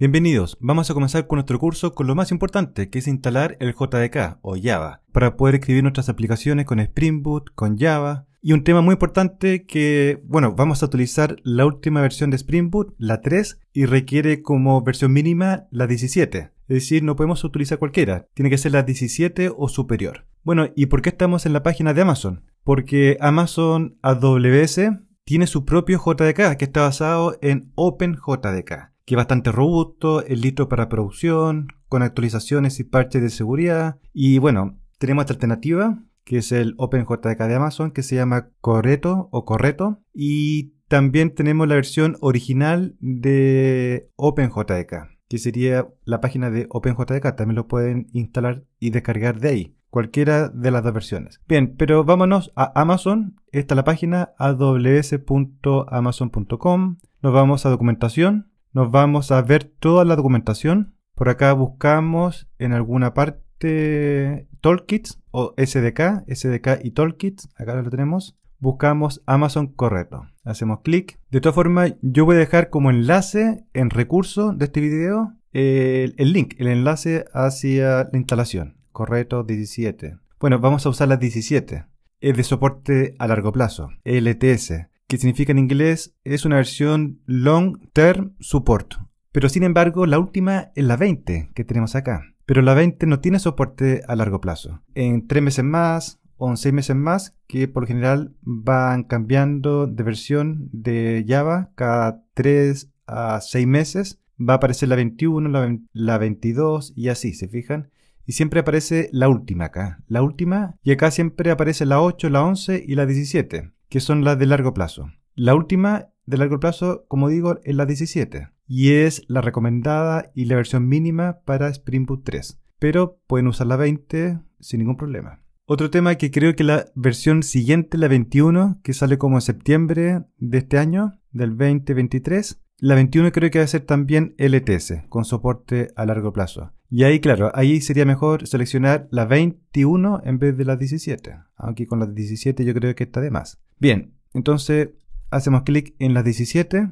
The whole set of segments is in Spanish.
Bienvenidos, vamos a comenzar con nuestro curso con lo más importante que es instalar el JDK o Java para poder escribir nuestras aplicaciones con Spring Boot, con Java y un tema muy importante que, bueno, vamos a utilizar la última versión de Spring Boot, la 3, y requiere como versión mínima la 17. Es decir, no podemos utilizar cualquiera, tiene que ser la 17 o superior. Bueno, ¿y por qué estamos en la página de Amazon? Porque Amazon AWS tiene su propio JDK que está basado en OpenJDK que es bastante robusto, es listo para producción, con actualizaciones y parches de seguridad. Y bueno, tenemos esta alternativa, que es el OpenJDK de Amazon, que se llama Correto o Correto. Y también tenemos la versión original de OpenJDK, que sería la página de OpenJDK. También lo pueden instalar y descargar de ahí. Cualquiera de las dos versiones. Bien, pero vámonos a Amazon. Esta es la página aws.amazon.com. Nos vamos a documentación nos vamos a ver toda la documentación. Por acá buscamos en alguna parte Tolkits o SDK, SDK y Tolkits. acá lo tenemos. Buscamos Amazon correcto. Hacemos clic. De todas formas, yo voy a dejar como enlace en recurso de este video el, link, el enlace hacia la instalación. correcto, 17. Bueno, vamos a usar la 17. Es de soporte a largo plazo, LTS que significa en inglés es una versión Long Term Support. Pero sin embargo, la última es la 20 que tenemos acá. Pero la 20 no tiene soporte a largo plazo. En 3 meses más o en 6 meses más, que por general van cambiando de versión de Java cada 3 a 6 meses. Va a aparecer la 21, la, 22 y así, ¿se fijan? y siempre aparece la última acá. La última, y acá siempre aparece la 8, la 11 y la 17 que son las de largo plazo. La última de largo plazo, como digo, es la 17 y es la recomendada y la versión mínima para Spring Boot 3, pero pueden usar la 20 sin ningún problema. Otro tema que creo que la versión siguiente, la 21, que sale como en septiembre de este año, del 2023, la 21 creo que va a ser también LTS, con soporte a largo plazo. Y ahí, claro, ahí sería mejor seleccionar la 21 en vez de la 17, aunque con la 17 yo creo que está de más. Bien, entonces hacemos clic en las 17.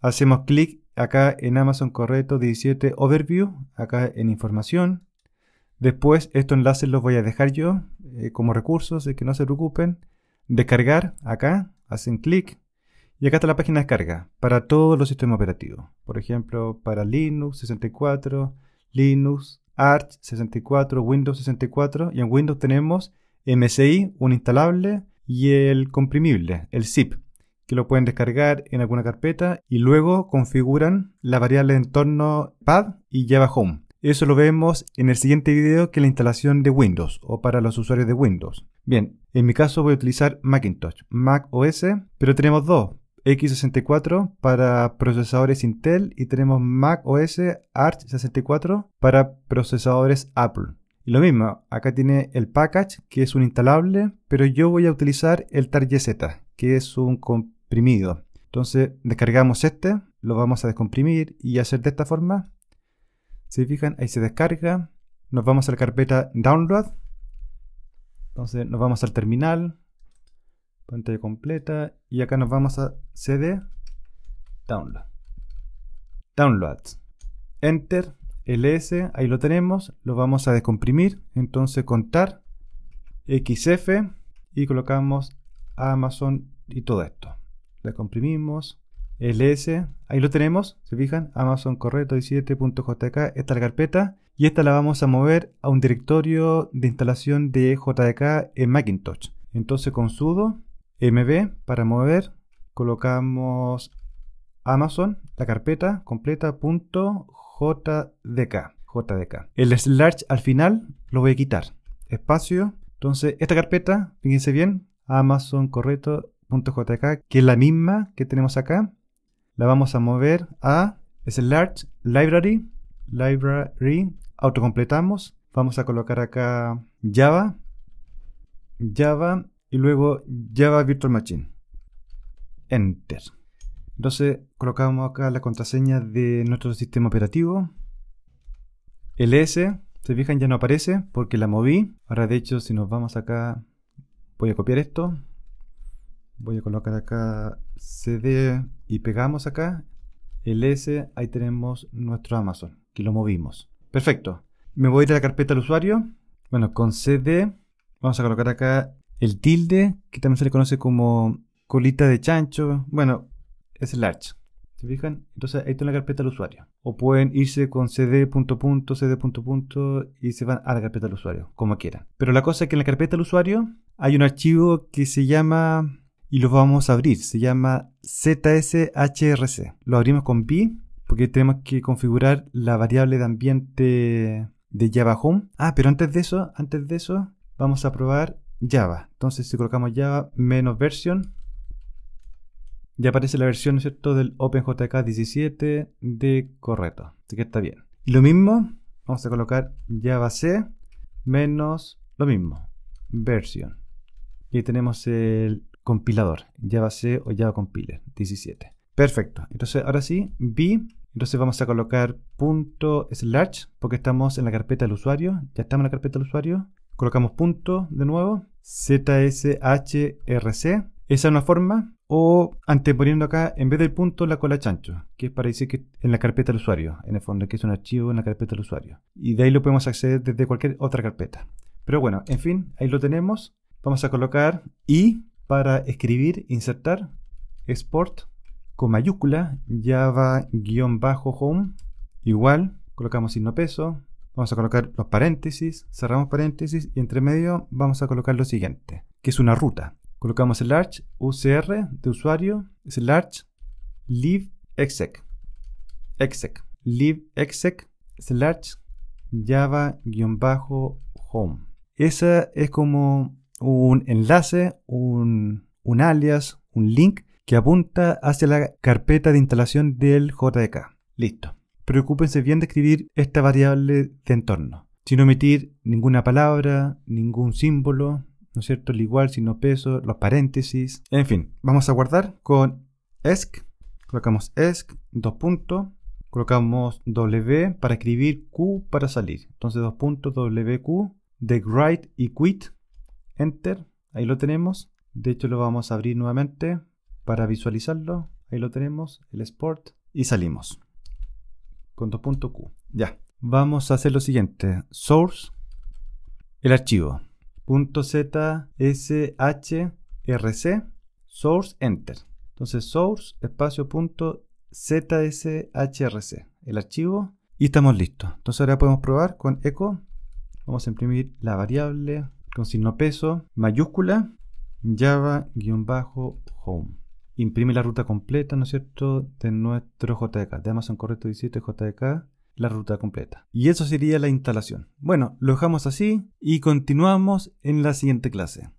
Hacemos clic acá en Amazon Correcto 17 Overview, acá en Información. Después estos enlaces los voy a dejar yo eh, como recursos, de que no se preocupen. Descargar, acá, hacen clic. Y acá está la página de carga para todos los sistemas operativos. Por ejemplo, para Linux 64, Linux, Arch 64, Windows 64. Y en Windows tenemos MSI, un instalable, y el comprimible, el zip, que lo pueden descargar en alguna carpeta y luego configuran la variable de entorno pad y java home. Eso lo vemos en el siguiente video que es la instalación de Windows o para los usuarios de Windows. Bien, en mi caso voy a utilizar Macintosh, Mac OS, pero tenemos dos, X64 para procesadores Intel y tenemos Mac OS Arch 64 para procesadores Apple. Y lo mismo, acá tiene el package, que es un instalable, pero yo voy a utilizar el target que es un comprimido. Entonces descargamos este, lo vamos a descomprimir y hacer de esta forma. Si fijan, ahí se descarga. Nos vamos a la carpeta Download. Entonces nos vamos al terminal, pantalla completa, y acá nos vamos a CD Download. download, Enter ls, ahí lo tenemos, lo vamos a descomprimir, entonces contar xf y colocamos Amazon y todo esto. Descomprimimos, ls, ahí lo tenemos, se fijan, Amazon correcto 17.jk, esta la carpeta y esta la vamos a mover a un directorio de instalación de JDK en Macintosh. Entonces con sudo mb para mover colocamos Amazon, la carpeta completa punto JDK. JDK. El slash al final lo voy a quitar. Espacio. Entonces, esta carpeta, fíjense bien, amazon amazoncorreto.jk, que es la misma que tenemos acá. La vamos a mover a slash library, library, autocompletamos. Vamos a colocar acá Java, Java y luego Java Virtual Machine. Enter. Entonces colocamos acá la contraseña de nuestro sistema operativo. El e S, se fijan, ya no aparece porque la moví. Ahora de hecho si nos vamos acá, voy a copiar esto. Voy a colocar acá CD y pegamos acá. el e S. ahí tenemos nuestro Amazon, que lo movimos. Perfecto. Me voy a ir a la carpeta del usuario. Bueno, con CD vamos a colocar acá el tilde, que también se le conoce como colita de chancho. Bueno, es el arch ¿Se fijan? Entonces ahí está en la carpeta del usuario. O pueden irse con cd. Punto, cd. y se van a la carpeta del usuario, como quieran. Pero la cosa es que en la carpeta del usuario hay un archivo que se llama, y lo vamos a abrir, se llama zshrc. Lo abrimos con b porque tenemos que configurar la variable de ambiente de Java Home. Ah, pero antes de eso, antes de eso, vamos a probar Java. Entonces si colocamos Java menos version, ya aparece la versión, cierto?, del OpenJK 17 de correcto. Así que está bien. Y lo mismo, vamos a colocar javac menos lo mismo, versión. Y tenemos el compilador, javac o java compiler 17. Perfecto. Entonces, ahora sí, B Entonces vamos a colocar punto slash porque estamos en la carpeta del usuario. Ya estamos en la carpeta del usuario. Colocamos punto de nuevo. ZSHRC esa es una forma, o anteponiendo acá, en vez del punto, la cola chancho, que es para decir que en la carpeta del usuario, en el fondo, que es un archivo en la carpeta del usuario. Y de ahí lo podemos acceder desde cualquier otra carpeta. Pero bueno, en fin, ahí lo tenemos. Vamos a colocar y para escribir, insertar, export con mayúscula, java-home, igual, colocamos signo peso, vamos a colocar los paréntesis, cerramos paréntesis y entre medio vamos a colocar lo siguiente, que es una ruta. Colocamos el large UCR de usuario, es el large live exec. Exec. Live exec es el arch java-home. Ese es como un enlace, un, un alias, un link que apunta hacia la carpeta de instalación del JDK. Listo. Preocúpense bien de escribir esta variable de entorno, sin omitir ninguna palabra, ningún símbolo, ¿no es cierto? El igual, no peso, los paréntesis. En fin, vamos a guardar con ESC. Colocamos ESC, dos puntos. Colocamos W para escribir, Q para salir. Entonces, dos puntos, WQ, de write y quit. Enter. Ahí lo tenemos. De hecho, lo vamos a abrir nuevamente para visualizarlo. Ahí lo tenemos, el export. Y salimos con dos puntos Q. Ya. Vamos a hacer lo siguiente. Source, el archivo. .zshrc source enter. Entonces source espacio punto .zshrc, el archivo, y estamos listos. Entonces ahora podemos probar con echo. Vamos a imprimir la variable con signo peso, mayúscula, java-home. Imprime la ruta completa, ¿no es cierto?, de nuestro JDK, de Amazon Correcto 17 JDK la ruta completa. Y eso sería la instalación. Bueno, lo dejamos así y continuamos en la siguiente clase.